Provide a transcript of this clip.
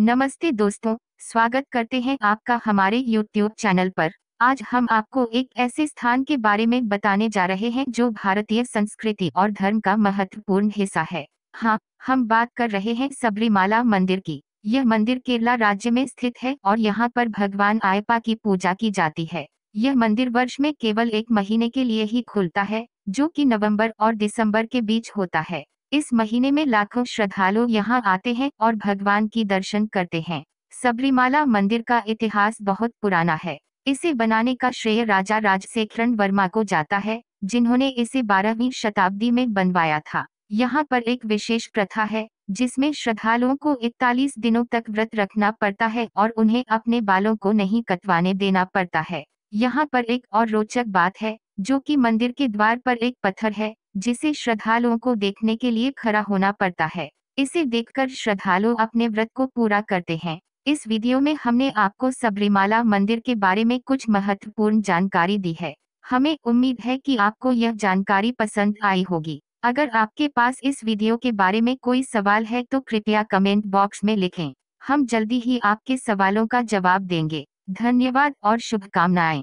नमस्ते दोस्तों स्वागत करते हैं आपका हमारे YouTube चैनल पर आज हम आपको एक ऐसे स्थान के बारे में बताने जा रहे हैं जो भारतीय संस्कृति और धर्म का महत्वपूर्ण हिस्सा है हाँ हम बात कर रहे हैं सबरीमाला मंदिर की यह मंदिर केरला राज्य में स्थित है और यहाँ पर भगवान आयपा की पूजा की जाती है यह मंदिर वर्ष में केवल एक महीने के लिए ही खुलता है जो कि नवंबर और दिसंबर के बीच होता है इस महीने में लाखों श्रद्धालु यहाँ आते हैं और भगवान की दर्शन करते हैं सबरीमाला मंदिर का इतिहास बहुत पुराना है इसे बनाने का श्रेय राजा राजशेखरन वर्मा को जाता है जिन्होंने इसे बारहवीं शताब्दी में बनवाया था यहाँ पर एक विशेष प्रथा है जिसमें श्रद्धालुओं को इकतालीस दिनों तक व्रत रखना पड़ता है और उन्हें अपने बालों को नहीं कटवाने देना पड़ता है यहाँ पर एक और रोचक बात है जो कि मंदिर के द्वार पर एक पत्थर है जिसे श्रद्धालुओं को देखने के लिए खड़ा होना पड़ता है इसे देखकर श्रद्धालु अपने व्रत को पूरा करते हैं इस वीडियो में हमने आपको सबरीमाला मंदिर के बारे में कुछ महत्वपूर्ण जानकारी दी है हमें उम्मीद है कि आपको यह जानकारी पसंद आई होगी अगर आपके पास इस वीडियो के बारे में कोई सवाल है तो कृपया कमेंट बॉक्स में लिखें हम जल्दी ही आपके सवालों का जवाब देंगे धन्यवाद और शुभकामनाएं